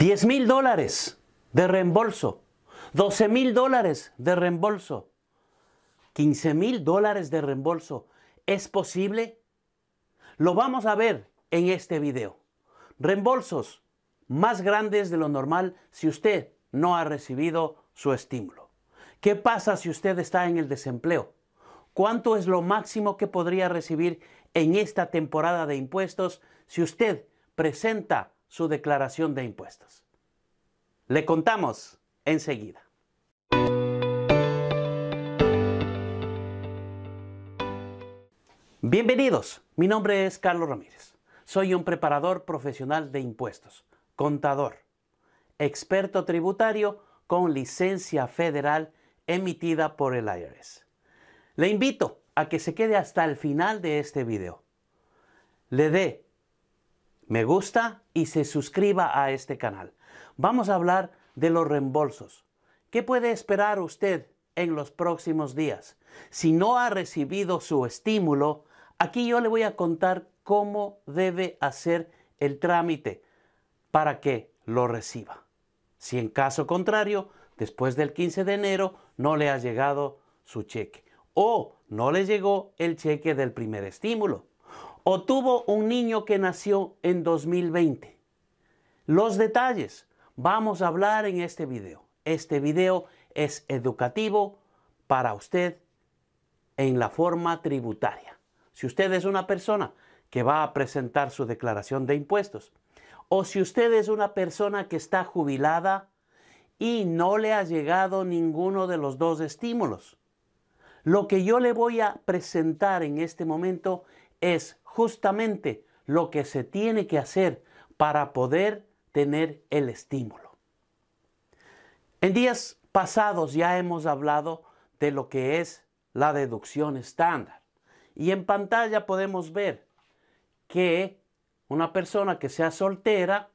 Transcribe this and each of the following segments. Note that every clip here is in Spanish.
10 mil dólares de reembolso, 12 mil dólares de reembolso, 15 mil dólares de reembolso. ¿Es posible? Lo vamos a ver en este video. Reembolsos más grandes de lo normal si usted no ha recibido su estímulo. ¿Qué pasa si usted está en el desempleo? ¿Cuánto es lo máximo que podría recibir en esta temporada de impuestos si usted presenta su declaración de impuestos. Le contamos enseguida. Bienvenidos, mi nombre es Carlos Ramírez. Soy un preparador profesional de impuestos, contador, experto tributario con licencia federal emitida por el IRS. Le invito a que se quede hasta el final de este video. Le dé me gusta y se suscriba a este canal. Vamos a hablar de los reembolsos. ¿Qué puede esperar usted en los próximos días? Si no ha recibido su estímulo, aquí yo le voy a contar cómo debe hacer el trámite para que lo reciba. Si en caso contrario, después del 15 de enero no le ha llegado su cheque o no le llegó el cheque del primer estímulo o tuvo un niño que nació en 2020. Los detalles vamos a hablar en este video. Este video es educativo para usted en la forma tributaria. Si usted es una persona que va a presentar su declaración de impuestos o si usted es una persona que está jubilada y no le ha llegado ninguno de los dos estímulos, lo que yo le voy a presentar en este momento es justamente lo que se tiene que hacer para poder tener el estímulo. En días pasados ya hemos hablado de lo que es la deducción estándar. Y en pantalla podemos ver que una persona que sea soltera,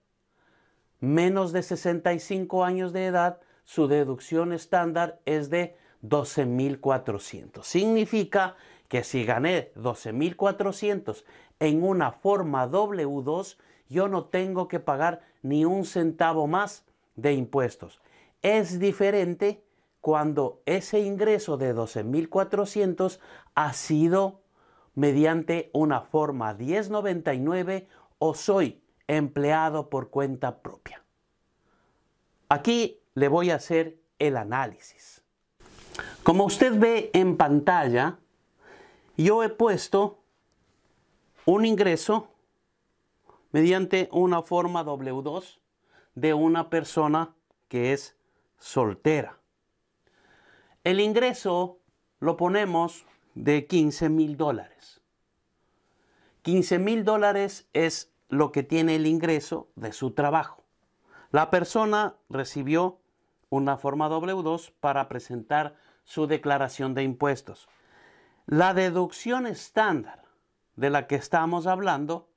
menos de 65 años de edad, su deducción estándar es de 12.400. Significa que si gané 12.400 en una forma W2, yo no tengo que pagar ni un centavo más de impuestos. Es diferente cuando ese ingreso de 12.400 ha sido mediante una forma 1099 o soy empleado por cuenta propia. Aquí le voy a hacer el análisis. Como usted ve en pantalla, yo he puesto un ingreso mediante una forma W2 de una persona que es soltera. El ingreso lo ponemos de 15 mil dólares. 15 mil dólares es lo que tiene el ingreso de su trabajo. La persona recibió una forma W2 para presentar su declaración de impuestos. La deducción estándar de la que estamos hablando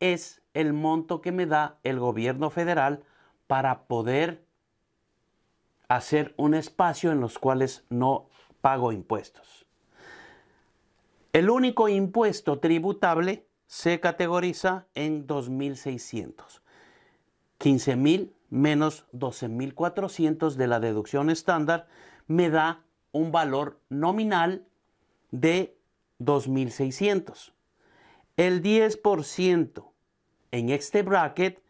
es el monto que me da el gobierno federal para poder hacer un espacio en los cuales no pago impuestos. El único impuesto tributable se categoriza en 2.600. 15.000 menos 12.400 de la deducción estándar me da un valor nominal de 2.600. El 10% en este bracket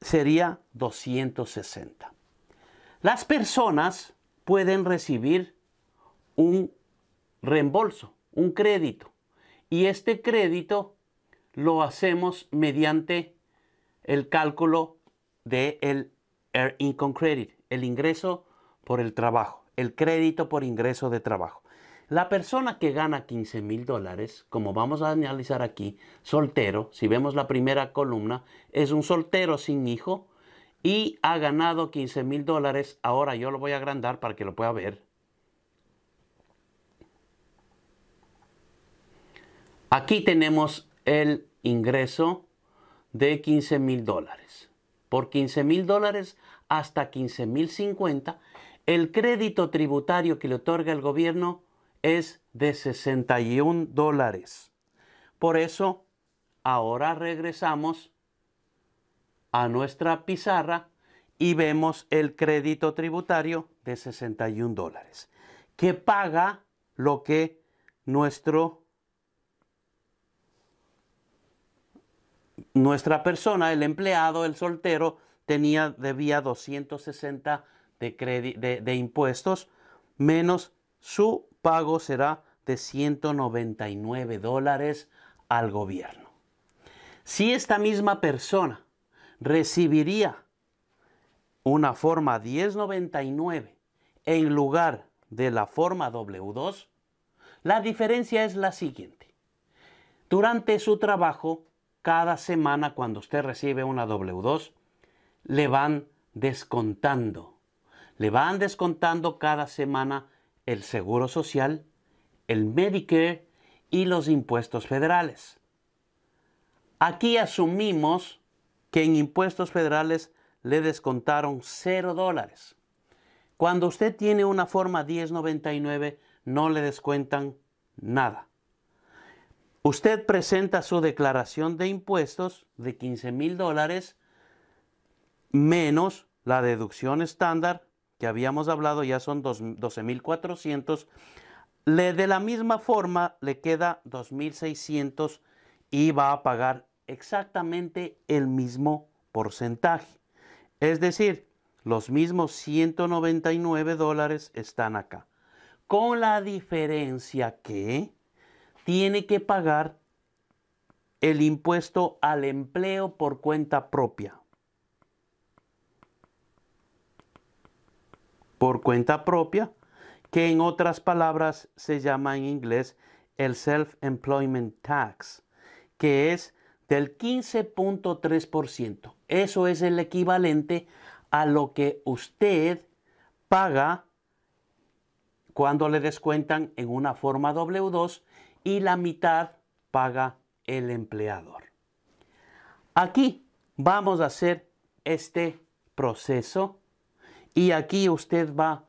sería 260. Las personas pueden recibir un reembolso, un crédito. Y este crédito lo hacemos mediante el cálculo del el Air Income Credit, el ingreso por el trabajo, el crédito por ingreso de trabajo. La persona que gana 15 mil dólares, como vamos a analizar aquí, soltero, si vemos la primera columna, es un soltero sin hijo y ha ganado 15 mil dólares. Ahora yo lo voy a agrandar para que lo pueda ver. Aquí tenemos el ingreso de 15 mil dólares. Por 15 mil dólares hasta 15 mil 50, el crédito tributario que le otorga el gobierno es de 61 dólares. Por eso, ahora regresamos a nuestra pizarra y vemos el crédito tributario de 61 dólares, que paga lo que nuestro, nuestra persona, el empleado, el soltero, tenía, debía 260 de, de impuestos menos su pago será de 199 dólares al gobierno. Si esta misma persona recibiría una forma 1099 en lugar de la forma W2, la diferencia es la siguiente. Durante su trabajo, cada semana cuando usted recibe una W2, le van descontando. Le van descontando cada semana el Seguro Social, el Medicare y los impuestos federales. Aquí asumimos que en impuestos federales le descontaron 0 dólares. Cuando usted tiene una forma 1099, no le descuentan nada. Usted presenta su declaración de impuestos de 15 mil dólares menos la deducción estándar habíamos hablado ya son 12.400. De la misma forma le queda 2.600 y va a pagar exactamente el mismo porcentaje. Es decir, los mismos 199 dólares están acá. Con la diferencia que tiene que pagar el impuesto al empleo por cuenta propia. por cuenta propia, que en otras palabras se llama en inglés el Self-Employment Tax, que es del 15.3%. Eso es el equivalente a lo que usted paga cuando le descuentan en una forma W2 y la mitad paga el empleador. Aquí vamos a hacer este proceso y aquí usted va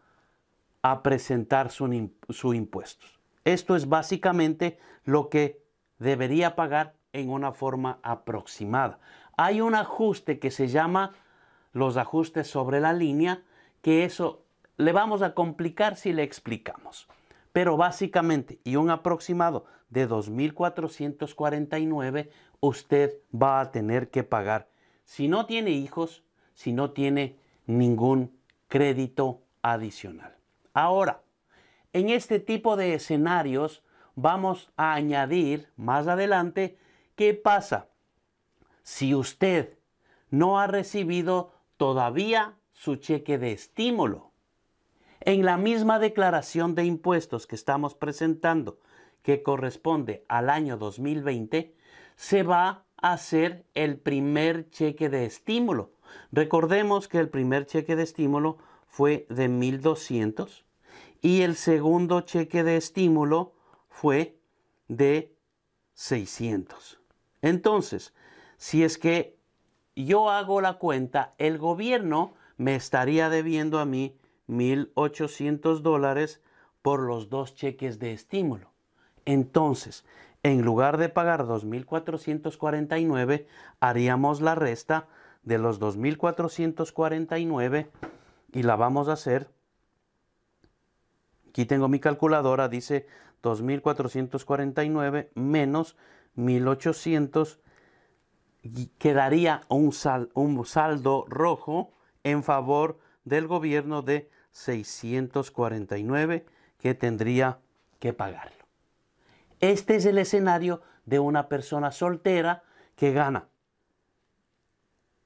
a presentar su, impuesto. Esto es básicamente lo que debería pagar en una forma aproximada. Hay un ajuste que se llama los ajustes sobre la línea, que eso le vamos a complicar si le explicamos. Pero básicamente, y un aproximado de 2.449, usted va a tener que pagar. Si no tiene hijos, si no tiene ningún crédito adicional. Ahora, en este tipo de escenarios vamos a añadir más adelante qué pasa si usted no ha recibido todavía su cheque de estímulo. En la misma declaración de impuestos que estamos presentando, que corresponde al año 2020, se va a hacer el primer cheque de estímulo Recordemos que el primer cheque de estímulo fue de 1.200 y el segundo cheque de estímulo fue de 600. Entonces, si es que yo hago la cuenta, el gobierno me estaría debiendo a mí 1.800 dólares por los dos cheques de estímulo. Entonces, en lugar de pagar 2.449, haríamos la resta de los 2449 y la vamos a hacer. Aquí tengo mi calculadora, dice 2449 menos 1800 quedaría un, un saldo rojo en favor del gobierno de 649 que tendría que pagarlo. Este es el escenario de una persona soltera que gana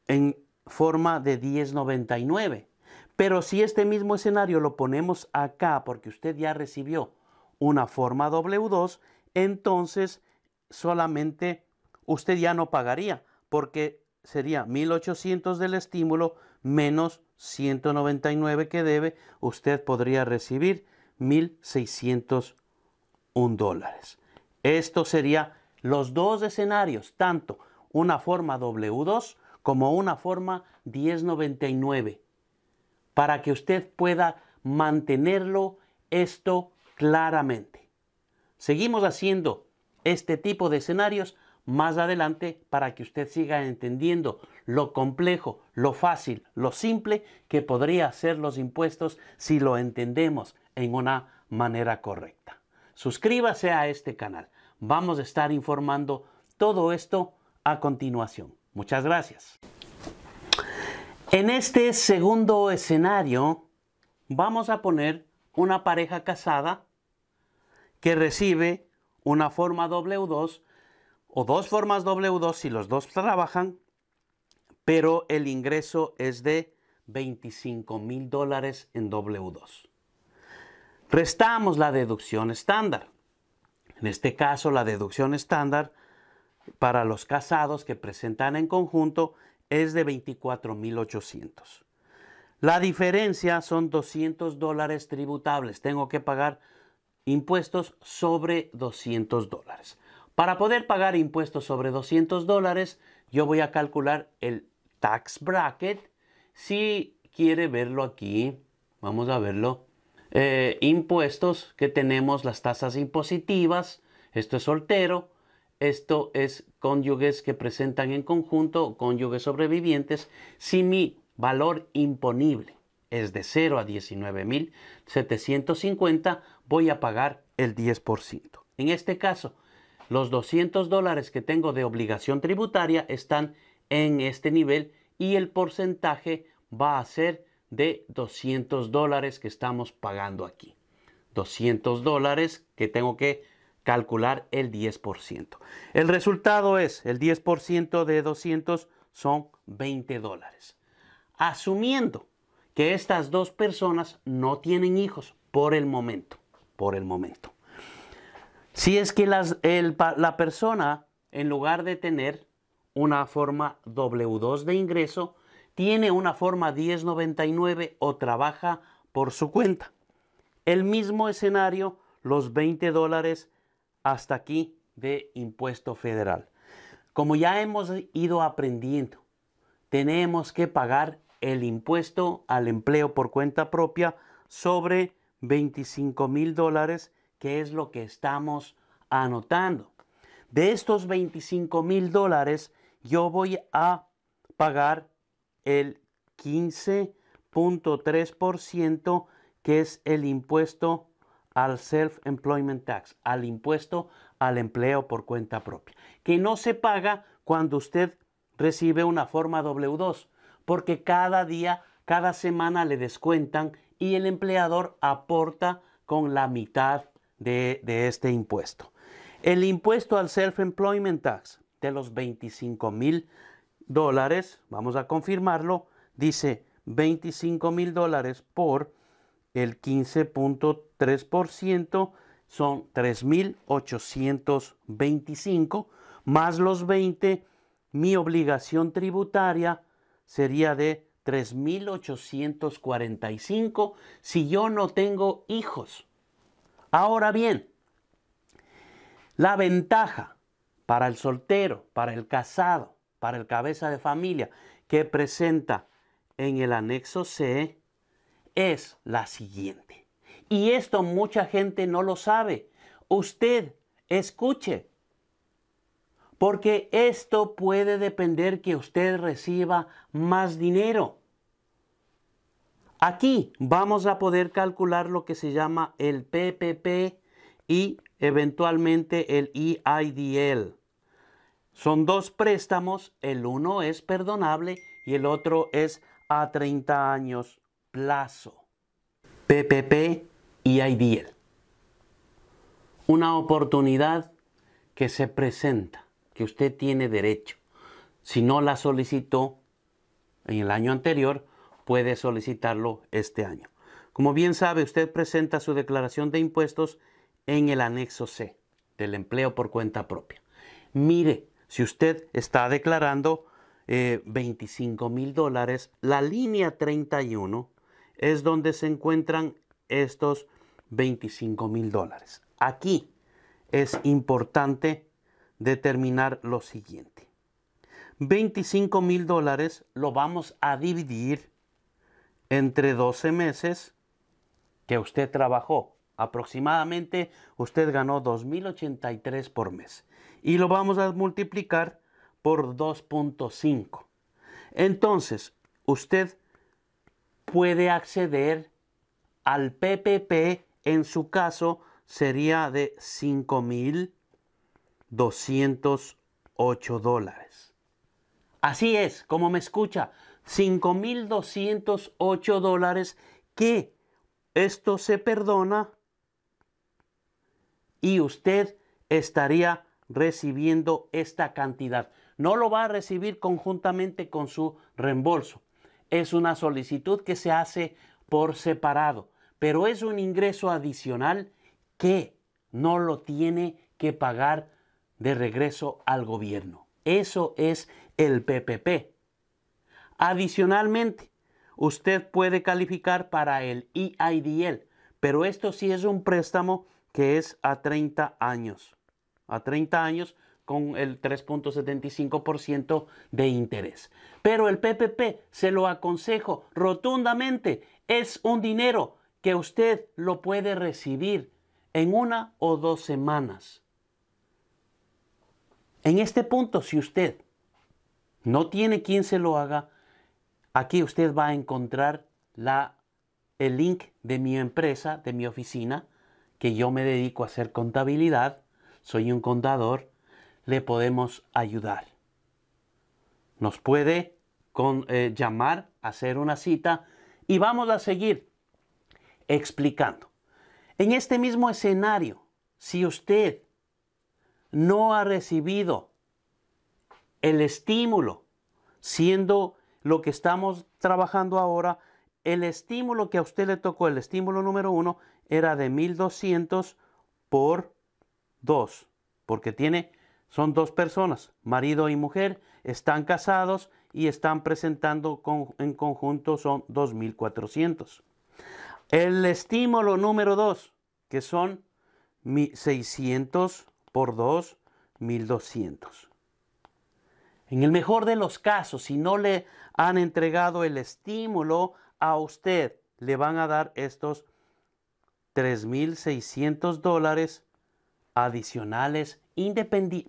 en forma de 1099. Pero si este mismo escenario lo ponemos acá porque usted ya recibió una forma W2, entonces solamente usted ya no pagaría porque sería 1800 del estímulo menos 199 que debe, usted podría recibir 1601 dólares. Esto sería los dos escenarios, tanto una forma W2 como una forma 1099 para que usted pueda mantenerlo esto claramente. Seguimos haciendo este tipo de escenarios más adelante para que usted siga entendiendo lo complejo, lo fácil, lo simple que podría ser los impuestos si lo entendemos en una manera correcta. Suscríbase a este canal. Vamos a estar informando todo esto a continuación. Muchas gracias. En este segundo escenario vamos a poner una pareja casada que recibe una forma W2 o dos formas W2 si los dos trabajan, pero el ingreso es de 25 mil dólares en W2. Restamos la deducción estándar. En este caso, la deducción estándar para los casados que presentan en conjunto es de 24,800. La diferencia son 200 dólares tributables. Tengo que pagar impuestos sobre 200 dólares. Para poder pagar impuestos sobre 200 dólares, yo voy a calcular el tax bracket. Si quiere verlo aquí, vamos a verlo. Eh, impuestos que tenemos, las tasas impositivas. Esto es soltero. Esto es cónyuges que presentan en conjunto cónyuges sobrevivientes si mi valor imponible es de 0 a 19.750, voy a pagar el 10%. En este caso, los 200 dólares que tengo de obligación tributaria están en este nivel y el porcentaje va a ser de 200 dólares que estamos pagando aquí. 200 dólares que tengo que calcular el 10%. El resultado es, el 10% de 200 son 20 dólares. Asumiendo que estas dos personas no tienen hijos por el momento, por el momento. Si es que la persona, en lugar de tener una forma W2 de ingreso, tiene una forma 1099 o trabaja por su cuenta. El mismo escenario, los 20 dólares hasta aquí de impuesto federal. Como ya hemos ido aprendiendo, tenemos que pagar el impuesto al empleo por cuenta propia sobre 25 mil dólares, que es lo que estamos anotando. De estos 25 mil dólares, yo voy a pagar el 15.3%, que es el impuesto al Self-Employment Tax, al impuesto al empleo por cuenta propia, que no se paga cuando usted recibe una forma W2, porque cada día, cada semana le descuentan y el empleador aporta con la mitad de, de este impuesto. El impuesto al Self-Employment Tax de los 25 mil dólares, vamos a confirmarlo, dice 25 mil dólares por el 15.3% son 3.825 más los 20, mi obligación tributaria sería de 3.845 si yo no tengo hijos. Ahora bien, la ventaja para el soltero, para el casado, para el cabeza de familia que presenta en el anexo C es la siguiente. Y esto mucha gente no lo sabe. Usted escuche. Porque esto puede depender que usted reciba más dinero. Aquí vamos a poder calcular lo que se llama el PPP y eventualmente el EIDL. Son dos préstamos, el uno es perdonable y el otro es a 30 años Lazo PPP y IDL. Una oportunidad que se presenta, que usted tiene derecho. Si no la solicitó en el año anterior, puede solicitarlo este año. Como bien sabe, usted presenta su declaración de impuestos en el anexo C del empleo por cuenta propia. Mire, si usted está declarando 25 eh, mil dólares, la línea 31 es donde se encuentran estos 25 mil dólares. Aquí es importante determinar lo siguiente. 25 mil dólares lo vamos a dividir entre 12 meses que usted trabajó. Aproximadamente usted ganó 2.083 por mes. Y lo vamos a multiplicar por 2.5. Entonces, usted puede acceder al PPP, en su caso sería de 5.208 dólares. Así es, como me escucha, 5.208 dólares que esto se perdona y usted estaría recibiendo esta cantidad. No lo va a recibir conjuntamente con su reembolso es una solicitud que se hace por separado, pero es un ingreso adicional que no lo tiene que pagar de regreso al gobierno. Eso es el PPP. Adicionalmente, usted puede calificar para el EIDL, pero esto sí es un préstamo que es a 30 años. A 30 años con el 3.75% de interés. Pero el PPP, se lo aconsejo rotundamente, es un dinero que usted lo puede recibir en una o dos semanas. En este punto, si usted no tiene quien se lo haga, aquí usted va a encontrar la, el link de mi empresa, de mi oficina, que yo me dedico a hacer contabilidad, soy un contador le podemos ayudar. Nos puede con, eh, llamar, hacer una cita y vamos a seguir explicando. En este mismo escenario, si usted no ha recibido el estímulo, siendo lo que estamos trabajando ahora, el estímulo que a usted le tocó, el estímulo número uno, era de 1200 por 2, porque tiene son dos personas, marido y mujer, están casados y están presentando en conjunto son 2.400. El estímulo número 2, que son 600 por 2, 1.200. En el mejor de los casos, si no le han entregado el estímulo a usted, le van a dar estos 3.600 dólares adicionales,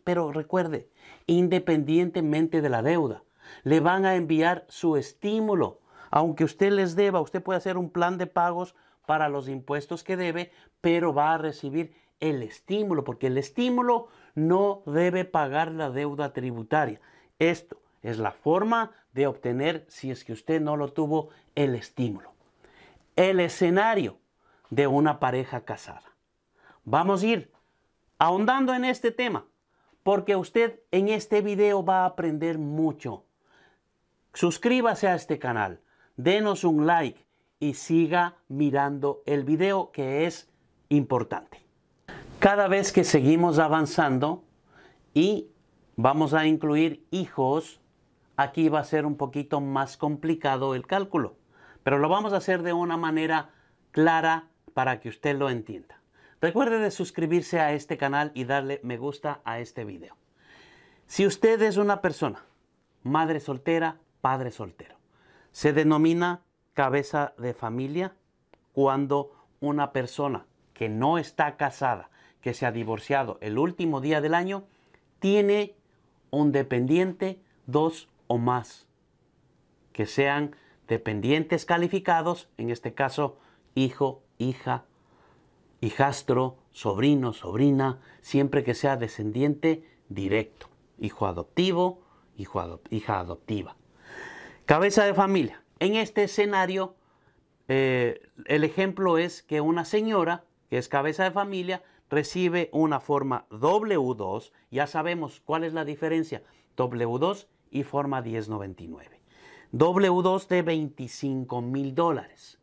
pero recuerde, independientemente de la deuda. Le van a enviar su estímulo. Aunque usted les deba, usted puede hacer un plan de pagos para los impuestos que debe, pero va a recibir el estímulo, porque el estímulo no debe pagar la deuda tributaria. Esto es la forma de obtener, si es que usted no lo tuvo, el estímulo. El escenario de una pareja casada. Vamos a ir ahondando en este tema, porque usted en este video va a aprender mucho. Suscríbase a este canal, denos un like y siga mirando el video que es importante. Cada vez que seguimos avanzando y vamos a incluir hijos, aquí va a ser un poquito más complicado el cálculo, pero lo vamos a hacer de una manera clara para que usted lo entienda. Recuerde de suscribirse a este canal y darle me gusta a este video. Si usted es una persona, madre soltera, padre soltero, se denomina cabeza de familia cuando una persona que no está casada, que se ha divorciado el último día del año, tiene un dependiente, dos o más, que sean dependientes calificados, en este caso hijo, hija, hijastro, sobrino, sobrina, siempre que sea descendiente directo, hijo adoptivo, hija adoptiva. Cabeza de familia. En este escenario, eh, el ejemplo es que una señora, que es cabeza de familia, recibe una forma W2, ya sabemos cuál es la diferencia, W2 y forma 1099. W2 de 25 mil dólares.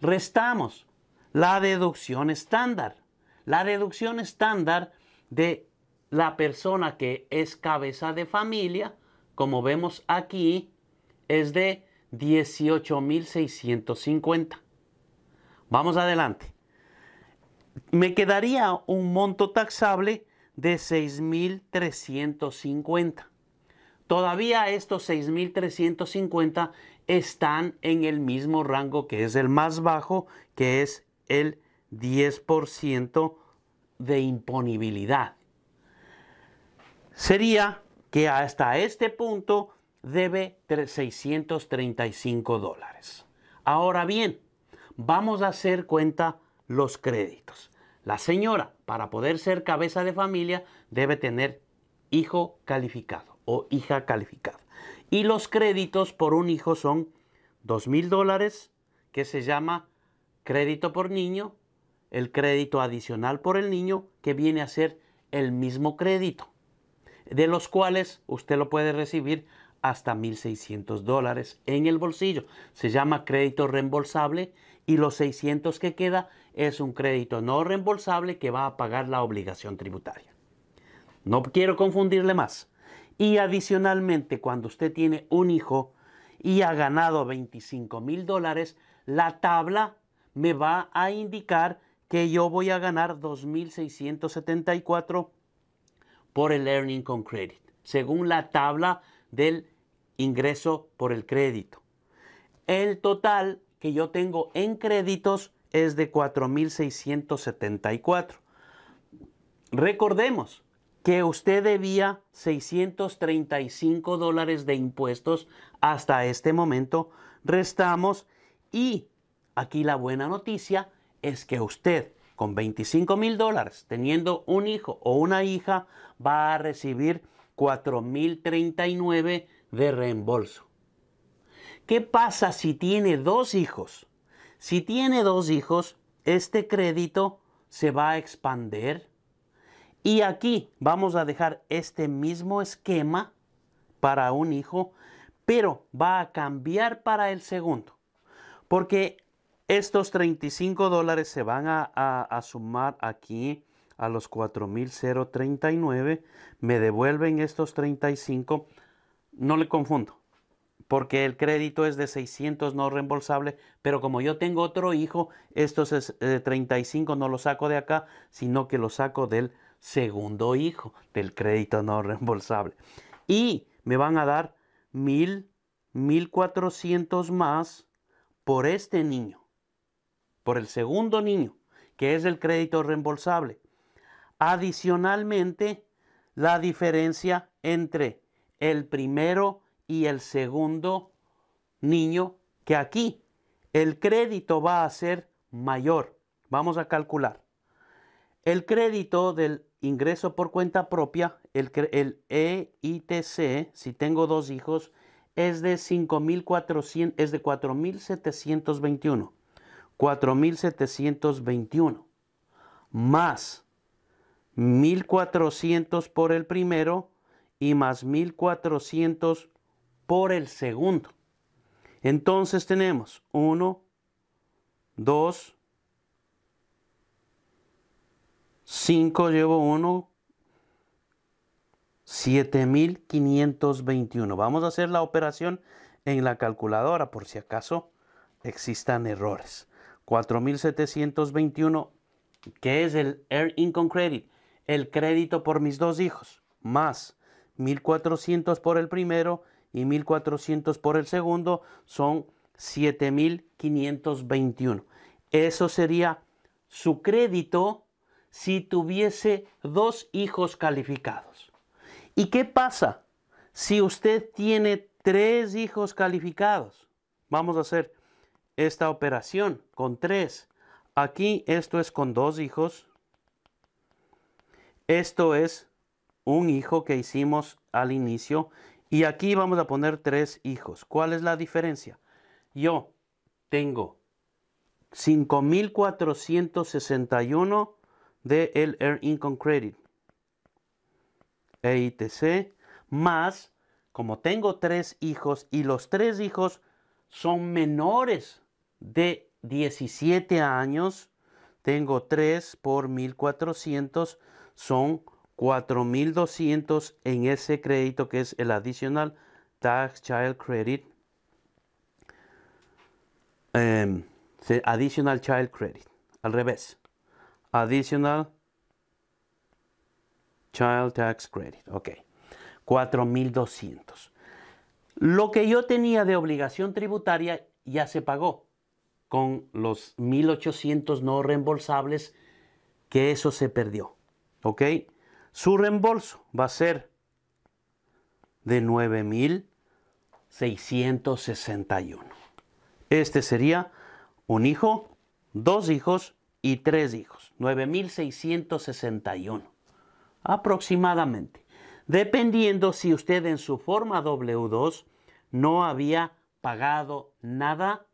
Restamos la deducción estándar. La deducción estándar de la persona que es cabeza de familia, como vemos aquí, es de 18.650. Vamos adelante. Me quedaría un monto taxable de 6.350. Todavía estos 6.350 están en el mismo rango que es el más bajo, que es el 10% de imponibilidad. Sería que hasta este punto debe 635 dólares. Ahora bien, vamos a hacer cuenta los créditos. La señora, para poder ser cabeza de familia, debe tener hijo calificado o hija calificada. Y los créditos por un hijo son 2.000 dólares, que se llama crédito por niño, el crédito adicional por el niño, que viene a ser el mismo crédito, de los cuales usted lo puede recibir hasta 1.600 dólares en el bolsillo. Se llama crédito reembolsable y los 600 que queda es un crédito no reembolsable que va a pagar la obligación tributaria. No quiero confundirle más. Y adicionalmente, cuando usted tiene un hijo y ha ganado $25,000, mil dólares, la tabla me va a indicar que yo voy a ganar 2.674 por el Earning con Credit, según la tabla del ingreso por el crédito. El total que yo tengo en créditos es de 4.674. Recordemos que usted debía 635 dólares de impuestos hasta este momento. Restamos y Aquí la buena noticia es que usted con 25 mil dólares, teniendo un hijo o una hija, va a recibir 4.039 de reembolso. ¿Qué pasa si tiene dos hijos? Si tiene dos hijos, este crédito se va a expander. Y aquí vamos a dejar este mismo esquema para un hijo, pero va a cambiar para el segundo. Porque estos 35 dólares se van a, sumar aquí a los 4.039. Me devuelven estos 35. No le confundo, porque el crédito es de 600 no reembolsable, pero como yo tengo otro hijo, estos 35 eh, no los saco de acá, sino que los saco del segundo hijo, del crédito no reembolsable. Y me van a dar 1.400 más por este niño por el segundo niño, que es el crédito reembolsable. Adicionalmente, la diferencia entre el primero y el segundo niño, que aquí el crédito va a ser mayor. Vamos a calcular. El crédito del ingreso por cuenta propia, el, el EITC, si tengo dos hijos, es de es de 4.721. 4.721, más 1.400 por el primero y más 1.400 por el segundo. Entonces tenemos 1, 2, 5 llevo 1, 7521. Vamos a hacer la operación en la calculadora por si acaso existan errores. 4.721, que es el Air Income Credit, el crédito por mis dos hijos, más 1.400 por el primero y 1.400 por el segundo, son 7.521. Eso sería su crédito si tuviese dos hijos calificados. ¿Y qué pasa si usted tiene tres hijos calificados? Vamos a hacer esta operación con tres. Aquí esto es con dos hijos. Esto es un hijo que hicimos al inicio. Y aquí vamos a poner tres hijos. ¿Cuál es la diferencia? Yo tengo 5,461 de el Air Income Credit. EITC. Más, como tengo tres hijos y los tres hijos son menores de 17 años, tengo 3 por 1400, son 4200 en ese crédito que es el adicional Tax Child Credit. Em, additional Child Credit, al revés. Additional Child Tax Credit, ok. 4200. Lo que yo tenía de obligación tributaria ya se pagó con los 1.800 no reembolsables, que eso se perdió. ¿Ok? Su reembolso va a ser de 9.661. Este sería un hijo, dos hijos y tres hijos. 9.661 aproximadamente. Dependiendo si usted en su forma W2 no había pagado nada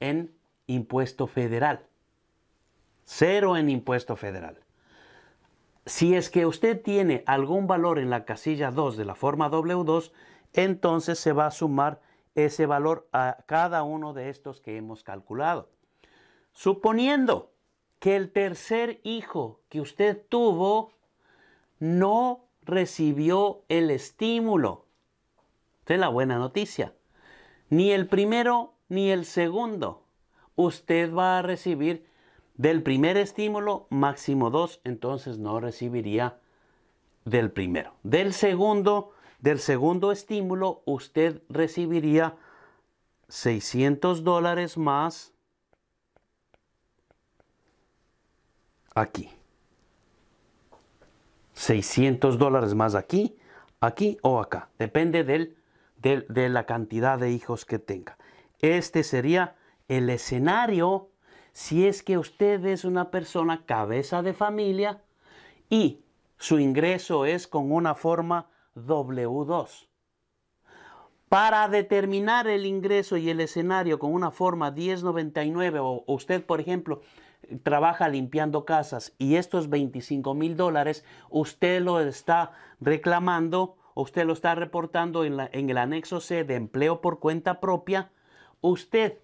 en impuesto federal. Cero en impuesto federal. Si es que usted tiene algún valor en la casilla 2 de la forma W2, entonces se va a sumar ese valor a cada uno de estos que hemos calculado. Suponiendo que el tercer hijo que usted tuvo no recibió el estímulo. de la buena noticia. Ni el primero ni el segundo. Usted va a recibir del primer estímulo máximo dos, entonces no recibiría del primero. Del segundo, del segundo estímulo, usted recibiría 600 dólares más aquí. 600 dólares más aquí, aquí o acá. Depende del, de la cantidad de hijos que tenga. Este sería el escenario si es que usted es una persona cabeza de familia y su ingreso es con una forma W2. Para determinar el ingreso y el escenario con una forma 1099 o usted, por ejemplo, trabaja limpiando casas y estos 25 mil dólares usted lo está reclamando, usted lo está reportando en el anexo C de empleo por cuenta propia, usted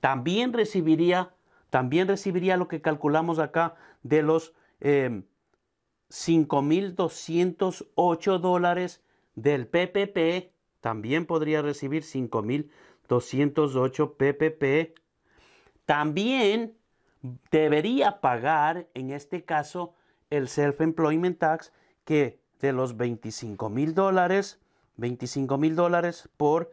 también recibiría, también recibiría lo que calculamos acá de los 5.208 em, dólares del PPP. También podría recibir 5.208 PPP. También debería pagar, en este caso, el Self-Employment Tax, que de los $25,000, mil dólares, 25 dólares por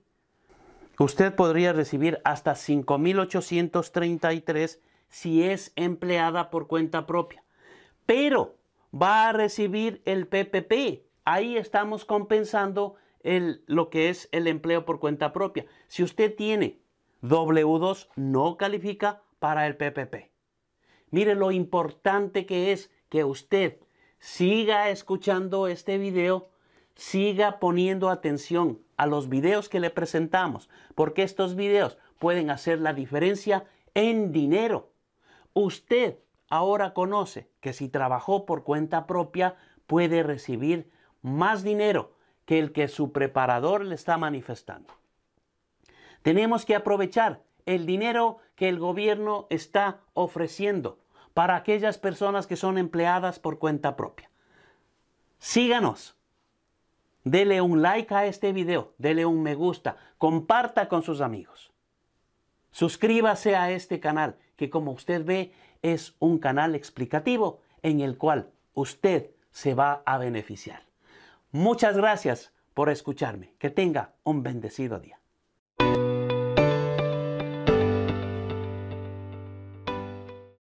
Usted podría recibir hasta 5.833 si es empleada por cuenta propia, pero va a recibir el PPP. Ahí estamos compensando el, lo que es el empleo por cuenta propia. Si usted tiene W2, no califica para el PPP. Mire lo importante que es que usted siga escuchando este video siga poniendo atención a los videos que le presentamos, porque estos videos pueden hacer la diferencia en dinero. Usted ahora conoce que si trabajó por cuenta propia puede recibir más dinero que el que su preparador le está manifestando. Tenemos que aprovechar el dinero que el gobierno está ofreciendo para aquellas personas que son empleadas por cuenta propia. Síganos. Dele un like a este video, dele un me gusta, comparta con sus amigos. Suscríbase a este canal, que como usted ve es un canal explicativo en el cual usted se va a beneficiar. Muchas gracias por escucharme. Que tenga un bendecido día.